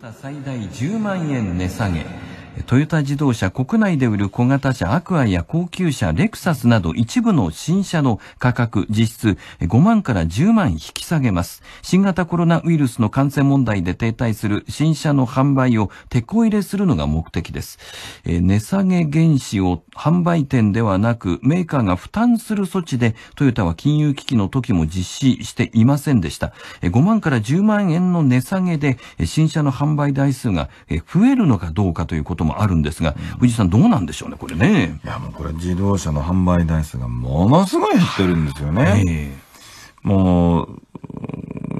タ最大10万円値下げトヨタ自動車国内で売る小型車アクアや高級車レクサスなど一部の新車の価格実質5万から10万引き下げます。新型コロナウイルスの感染問題で停滞する新車の販売を手こ入れするのが目的です。え値下げ原資を販売店ではなくメーカーが負担する措置でトヨタは金融危機の時も実施していませんでした。5万から10万円の値下げで新車の販売台数が増えるのかどうかということももあるんですが、藤井さん、どうなんでしょうね、これね。いや、もうこれ、自動車の販売台数がものすごい減ってるんですよね。えー、もう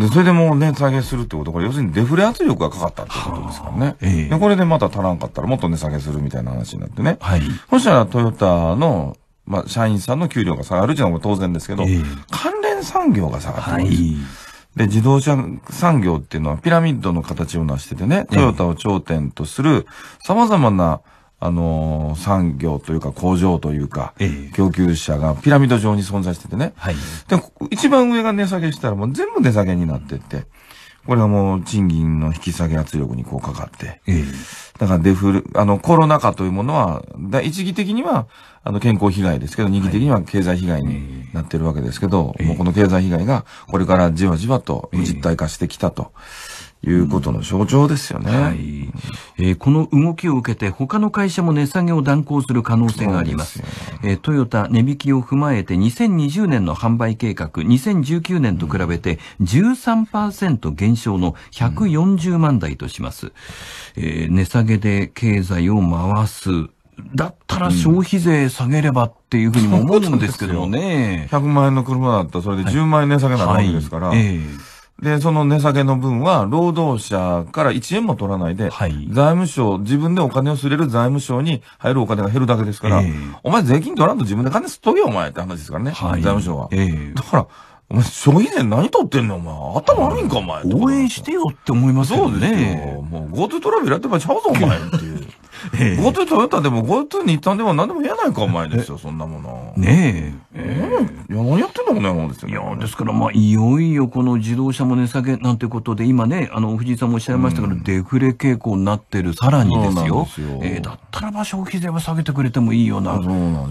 で、それでもう値下げするってことこれ、要するにデフレ圧力がかかったってことですからね。えー、で、これでまた足らんかったらもっと値下げするみたいな話になってね。はい。そしたらトヨタの、まあ、社員さんの給料が下がるっていうのも当然ですけど、えー、関連産業が下がってます。はいで、自動車産業っていうのはピラミッドの形を成しててね、トヨタを頂点とする様々な、あのー、産業というか工場というか、供給者がピラミッド上に存在しててね。はい、で、一番上が値下げしたらもう全部値下げになってって。これはもう賃金の引き下げ圧力にこうかかって。ええ、だからデフレ、あの、コロナ禍というものは、一義的には、あの、健康被害ですけど、二義的には経済被害になってるわけですけど、はいもうこの経済被害が、これからじわじわと実体化してきたと。えいうことの象徴ですよね。はい、えー、この動きを受けて、他の会社も値下げを断行する可能性があります。すえー、トヨタ値引きを踏まえて、2020年の販売計画、2019年と比べて13%減少の140万台とします。うん、えー、値下げで経済を回す。だったら消費税下げればっていうふうにも思うんですけどね。うん、100万円の車だったらそれで10万円値下げなわけですから。はいはいえーで、その値下げの分は、労働者から1円も取らないで、はい、財務省、自分でお金をすれる財務省に入るお金が減るだけですから、えー、お前税金取らんと自分で金すっとけよ、お前って話ですからね、はい、財務省は。えー、だから、お前、消費税何取ってんのお前。頭悪いんか、お前。応援してよって思いますよね。そうですよ。もう GoTo トラベルやってばちゃうぞ、お前。っていう。えー、g o t トヨタでも GoTo 日産でも何でも言えないか、お前ですよ、そんなもの。ねえ。えー、いや、何やってんのこの野郎ですよ、いや、ですから、まあ、いよいよこの自動車も値下げなんてことで、今ね、あの、藤井さんもおっしゃいましたけど、うん、デフレ傾向になってる、さらにですよ。すよえー、だったらば消費税は下げてくれてもいいような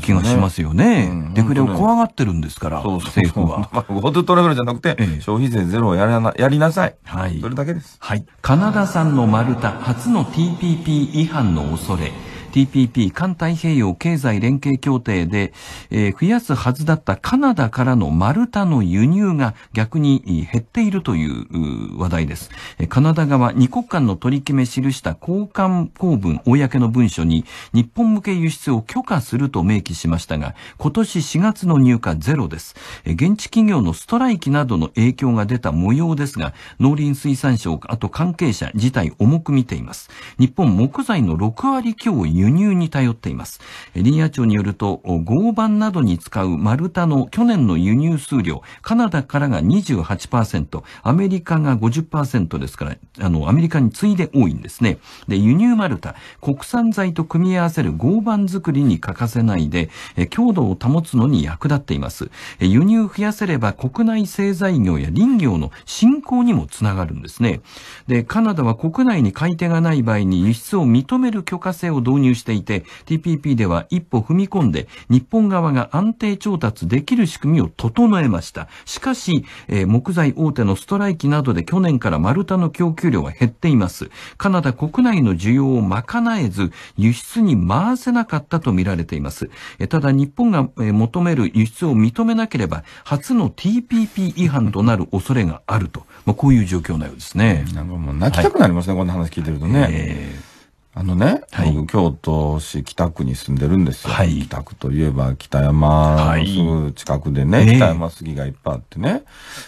気がしますよね。ねうん、デフレを怖がってるんですから、そうそうそう政府は。GoTo トラベルじゃなくて、消費税ゼロをやらなやりなさい。はい。それだけです。はい。カナダ産の丸太初の TPP 違反の恐れ TPP 環太平洋経済連携協定で、えー、増やすはずだったカナダからの丸太の輸入が逆に減っているという話題です。カナダ側2国間の取り決め記した交換公文、公の文書に日本向け輸出を許可すると明記しましたが、今年4月の入荷ゼロです。現地企業のストライキなどの影響が出た模様ですが、農林水産省、あと関係者、自体重く見ています。日本木材の6割強を輸入に頼っています。林野庁によると、合板などに使う丸太の去年の輸入数量、カナダからが28%、アメリカが50%ですから、あの、アメリカに次いで多いんですね。で、輸入丸太、国産材と組み合わせる合板作りに欠かせないで、強度を保つのに役立っています。輸入増やせれば国内製材業や林業の振興にもつながるんですね。で、カナダは国内に買い手がない場合に輸出を認める許可制を導入入していて、TPP では一歩踏み込んで、日本側が安定調達できる仕組みを整えました。しかし、えー、木材大手のストライキなどで去年から丸太の供給量は減っています。カナダ国内の需要を賄えず、輸出に回せなかったと見られています。えー、ただ、日本が、え求める輸出を認めなければ、初の TPP 違反となる恐れがあると。まあ、こういう状況のようですね。なんかもう泣きたくなりますね、はい、こんな話聞いてるとね。えーあのね、はい、僕京都市北区に住んでるんですよ。はい、北区といえば北山のすぐ近くでね、はい、北山杉がいっぱいあってね、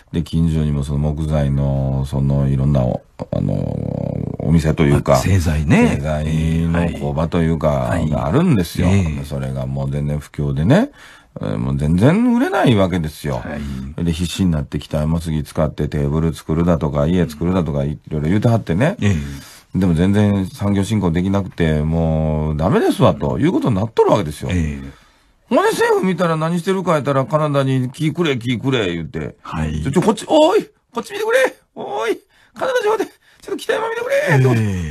えー、で、近所にもその木材の、そのいろんな、あの、お店というか、製材ね。製材の工場というか、あるんですよ、はいそれがもう全然不況でね、もう全然売れないわけですよ。はい、で、必死になって北山杉使ってテーブル作るだとか、家作るだとか、いろいろ言うてはってね。えーでも全然産業振興できなくて、もうダメですわ、ということになっとるわけですよ。ええほんで政府見たら何してるかやったらカナダに気くれ、気くれ、言って。はい。ちょ、ちょ、こっち、おいこっち見てくれおいカナダ上で、ちょっと北山見てくれ、え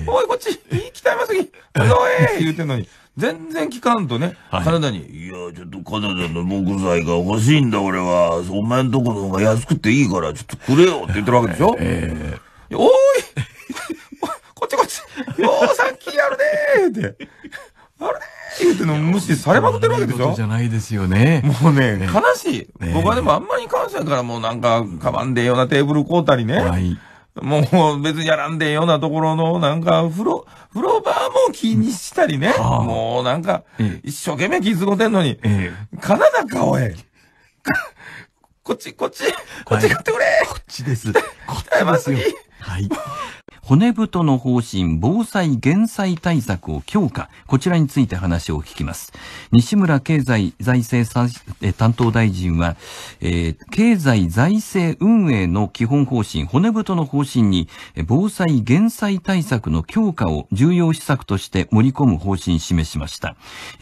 ー、おい、こっち、北山すぎおい言うてんのに。全然聞かんとね、はい、カナダに、いや、ちょっとカナダの木材が欲しいんだ、俺は。お前んとこの方が安くていいから、ちょっとくれよって言ってるわけでしょええー、おいおー、さっきやるねーって。あれ言うての無視されまくってるわけでしょじゃないですよね。もうね、ね悲しい、僕はでもあんまり感謝からもうなんか、かばんでようなテーブル買うたりね。はい。もう別にやらんでようなところの、なんか、風呂、風呂場も気にしたりね。うん、もうなんか、一生懸命気づごてんのに、ええ、カナダか、おい。こっち、こっち、こっち買ってくれ、はい、こっちです。こっちですよ。はい。骨太の方針、防災減災対策を強化、こちらについて話を聞きます。西村経済財政担当大臣は、えー、経済財政運営の基本方針、骨太の方針に、防災減災対策の強化を重要施策として盛り込む方針示しました。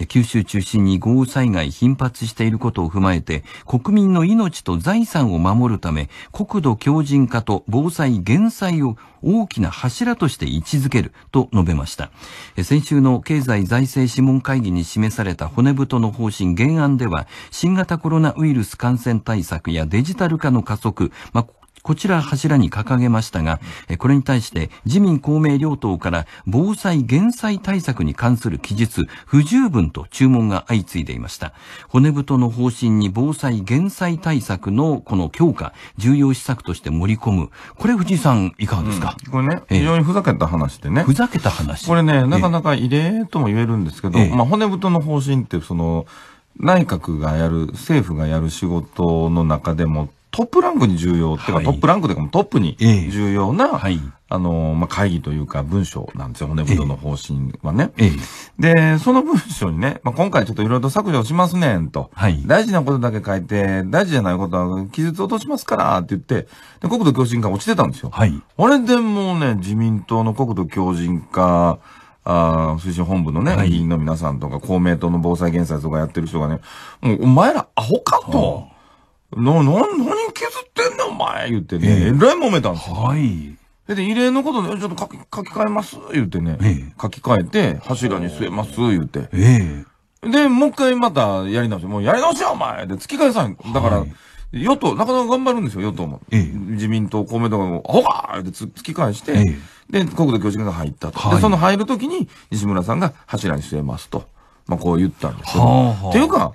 九州中心に豪雨災害頻発していることを踏まえて、国民の命と財産を守るため、国土強靭化と防災減災を大きな柱として位置づけると述べました。先週の経済財政諮問会議に示された骨太の方針原案では、新型コロナウイルス感染対策やデジタル化の加速、まあこちら柱に掲げましたが、これに対して自民公明両党から防災減災対策に関する記述不十分と注文が相次いでいました。骨太の方針に防災減災対策のこの強化、重要施策として盛り込む。これ藤井さんいかがですか、うん、これね、えー、非常にふざけた話でね。ふざけた話これね、なかなか異例とも言えるんですけど、えー、まあ骨太の方針ってその、内閣がやる、政府がやる仕事の中でもトップランクに重要、はい、ってかトップランクでいうかトップに重要な、えーあの、まあ、会議というか文章なんですよ、骨太の方針はね。えー、で、その文章にね、まあ、今回ちょっといろいろ削除しますねんと、はい、大事なことだけ書いて、大事じゃないことは記述落としますからって言って、で国土強靭化落ちてたんですよ。はい、あれでもうね、自民党の国土強靭化、あ推進本部のね、議員の皆さんとか、公明党の防災減災とかやってる人がね、もうお前らアホかと。はあな、な、何削ってんだお前言ってね、えらい揉めたんですよ。はい。で、異例のことで、ちょっと書き書き換えます言ってね、ええ、書き換えて、柱に据えます言って。ええ。で、もう一回またやり直しもうやり直しやお前で、突き返さん。だから、与党、なかなか頑張るんですよ、与党も。ええ、自民党、公明党がもう、かーって突き返して、え、で、国土強靭が入ったと、はい、で、その入るときに、西村さんが柱に据えますと。まあ、こう言ったんですよ。はあはあ、っていうか、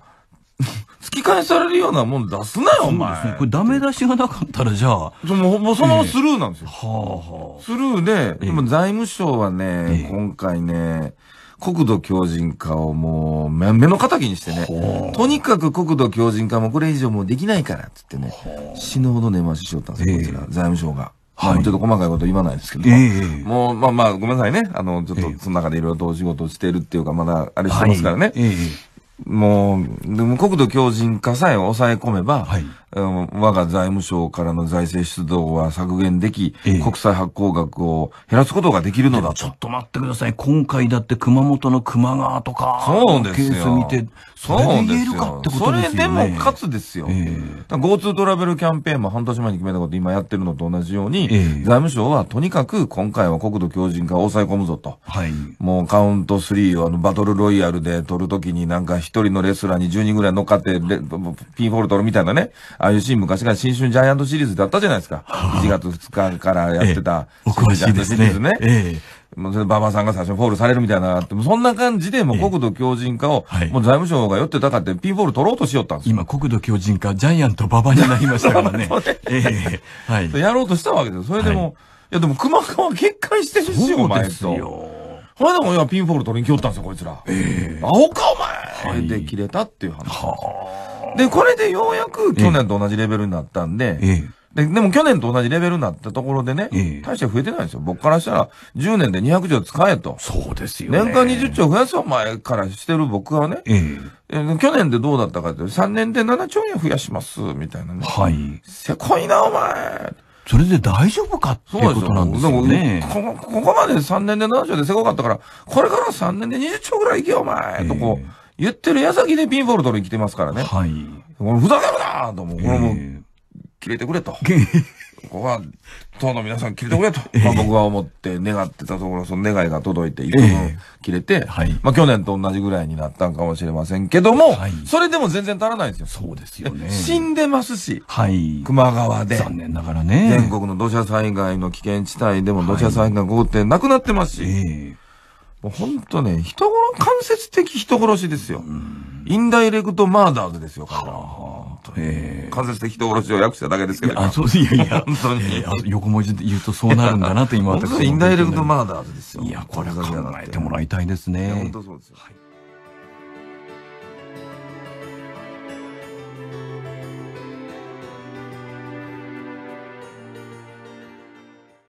突き返されるようなもん出すなよ、お前。そうですね。これダメ出しがなかったら、じゃあ。そもうそのままスルーなんですよ。えー、はあはあ。スルーで、今でも財務省はね、えー、今回ね、国土強靭化をもう目の敵にしてね、とにかく国土強靭化もこれ以上もうできないからつってね、死ぬほど根回ししよったんですよ、こちら、財務省が。はい、ちょっと細かいこと言わないですけど、ええ。もう、まあまあ、ごめんなさいね。あの、ちょっと、その中でいろいろとお仕事してるっていうか、まだ、あれしてますからね。ええもう、でも国土強靭化さえ抑え込めば、はい、我が財務省からの財政出動は削減でき、ええ、国債発行額を減らすことができるのだと。ちょっと待ってください。今回だって熊本の熊川とか、そうですよケース見て、それで言えるかってことですよね。それでも勝つですよ。ええ、GoTo トラベルキャンペーンも半年前に決めたこと今やってるのと同じように、ええ、財務省はとにかく今回は国土強靭化を抑え込むぞと。はい、もうカウント3をあのバトルロイヤルで取るときになんか一人のレスラーに10人ぐらい乗っかって、ピンフォール取るみたいなね。ああいうシーン昔から新春ジャイアントシリーズだったじゃないですか。は1月2日からやってた、ええ、お詳しいですね。ねええ。もうそれ馬場さんが最初にフォールされるみたいな、そんな感じで、もう国土強靭化を、もう財務省が酔ってたかってピンフォール取ろうとしよったんです今、国土強靭化、ジャイアント馬場になりましたからね。ええ。はい。やろうとしたわけですよ。それでも、い、やでも熊川決壊してるし、お前と。そうですよ。それでも今ピンフォール取りに来よったんですよ、こいつら。ええー。青か、お前、あえで、切れたっていう話。はあ。で、これでようやく去年と同じレベルになったんで、えで、でも去年と同じレベルになったところでね、え大して増えてないんですよ。僕からしたら、10年で200兆使えと。そうですよ、ね、年間20兆増やすお前からしてる僕はね、ええ、去年でどうだったかというと、3年で7兆円増やします、みたいなね。はい。せこいな、お前。それで大丈夫かっていうことなんですよね。でこここまで3年で7兆でせこかったから、これから3年で20兆ぐらいいけよ、お前、とこう。言ってる矢先でピンフォルトに来てますからね。はい。こ俺ふざけるなと思う。これも切れてくれと。ここは、党の皆さん切れてくれと。まあ僕は思って願ってたところ、その願いが届いて、一分切れて、はいまあ去年と同じぐらいになったんかもしれませんけども、はい、それでも全然足らないんですよ。そうですよね。死んでますし、はい、熊川で。残念ながらね。全国の土砂災害の危険地帯でも土砂災害が起こってなくなってますし、えーもうほんとね、人殺、間接的人殺しですよ。インダイレクトマーダーズですよ、彼らは。ええ間接的人殺しを訳しただけですけど。あ、そう、いやいや、本当に。横文字で言うとそうなるんだなと今私。インダイレクトマーダーズですよ。いや、これは考えてもらいたいですね。本当そうですよ。はい